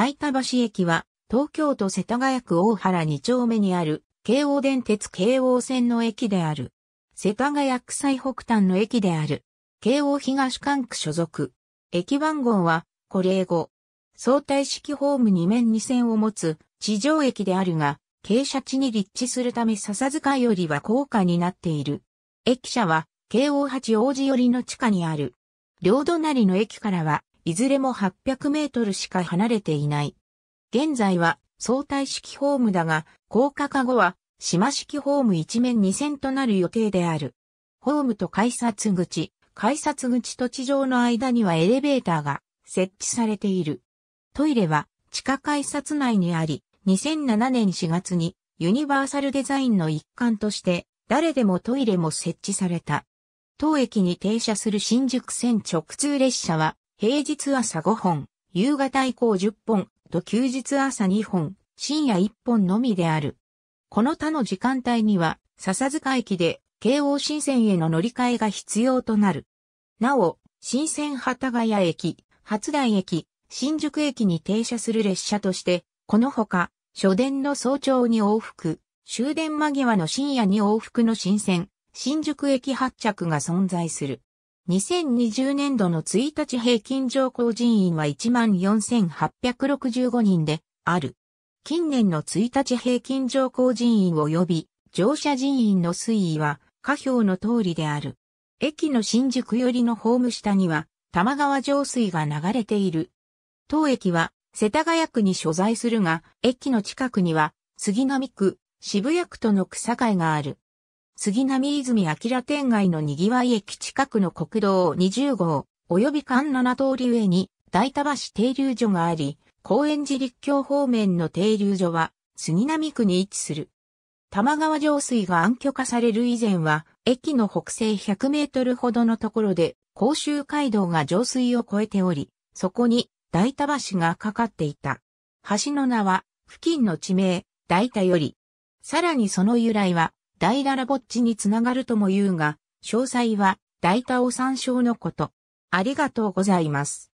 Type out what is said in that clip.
代田橋駅は、東京都世田谷区大原2丁目にある、京王電鉄京王線の駅である。世田谷区最北端の駅である。京王東管区所属。駅番号は、これ。英語相対式ホーム2面2線を持つ地上駅であるが、傾斜地に立地するため笹塚よりは高価になっている。駅舎は、京王八王子寄りの地下にある。両隣の駅からは、いずれも800メートルしか離れていない。現在は相対式ホームだが、高架化後は島式ホーム一面二線となる予定である。ホームと改札口、改札口と地上の間にはエレベーターが設置されている。トイレは地下改札内にあり、2007年4月にユニバーサルデザインの一環として誰でもトイレも設置された。当駅に停車する新宿線直通列車は平日朝5本、夕方以降10本と休日朝2本、深夜1本のみである。この他の時間帯には、笹塚駅で京王新線への乗り換えが必要となる。なお、新線幡ヶ谷駅、初台駅、新宿駅に停車する列車として、このほか、初電の早朝に往復、終電間際の深夜に往復の新線、新宿駅発着が存在する。2020年度の1日平均上降人員は14,865人である。近年の1日平均上降人員及び乗車人員の推移は下表の通りである。駅の新宿寄りのホーム下には玉川上水が流れている。当駅は世田谷区に所在するが、駅の近くには杉並区、渋谷区との草会がある。杉並泉明店街の賑わい駅近くの国道20号、及び関7通り上に、大田橋停留所があり、高円寺立橋方面の停留所は、杉並区に位置する。玉川上水が暗渠化される以前は、駅の北西100メートルほどのところで、甲州街道が上水を越えており、そこに大田橋がかかっていた。橋の名は、付近の地名、大田より。さらにその由来は、大ララぼっちにつながるとも言うが、詳細は、大多を参照のこと。ありがとうございます。